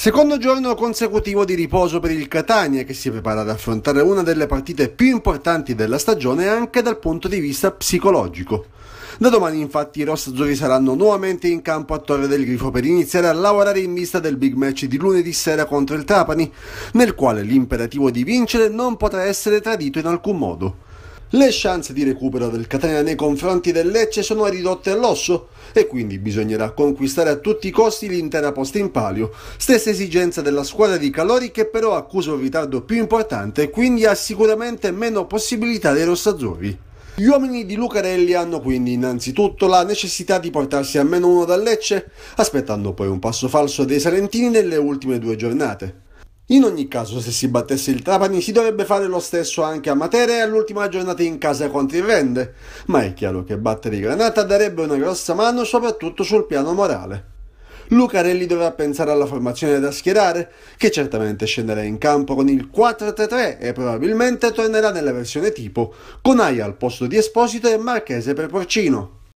Secondo giorno consecutivo di riposo per il Catania che si prepara ad affrontare una delle partite più importanti della stagione anche dal punto di vista psicologico. Da domani infatti i rossazzurri saranno nuovamente in campo a Torre del Grifo per iniziare a lavorare in vista del big match di lunedì sera contro il Trapani, nel quale l'imperativo di vincere non potrà essere tradito in alcun modo. Le chance di recupero del Catania nei confronti del Lecce sono ridotte all'osso e quindi bisognerà conquistare a tutti i costi l'intera posta in palio. Stessa esigenza della squadra di Calori che però accusa un ritardo più importante e quindi ha sicuramente meno possibilità dei rossazzurri. Gli uomini di Lucarelli hanno quindi innanzitutto la necessità di portarsi a meno uno dal Lecce, aspettando poi un passo falso dei Salentini nelle ultime due giornate. In ogni caso, se si battesse il Trapani, si dovrebbe fare lo stesso anche a Matera e all'ultima giornata in casa contro il Rende, ma è chiaro che battere i Granata darebbe una grossa mano soprattutto sul piano morale. Lucarelli dovrà pensare alla formazione da schierare, che certamente scenderà in campo con il 4-3-3 e probabilmente tornerà nella versione tipo, con Aia al posto di Esposito e Marchese per Porcino.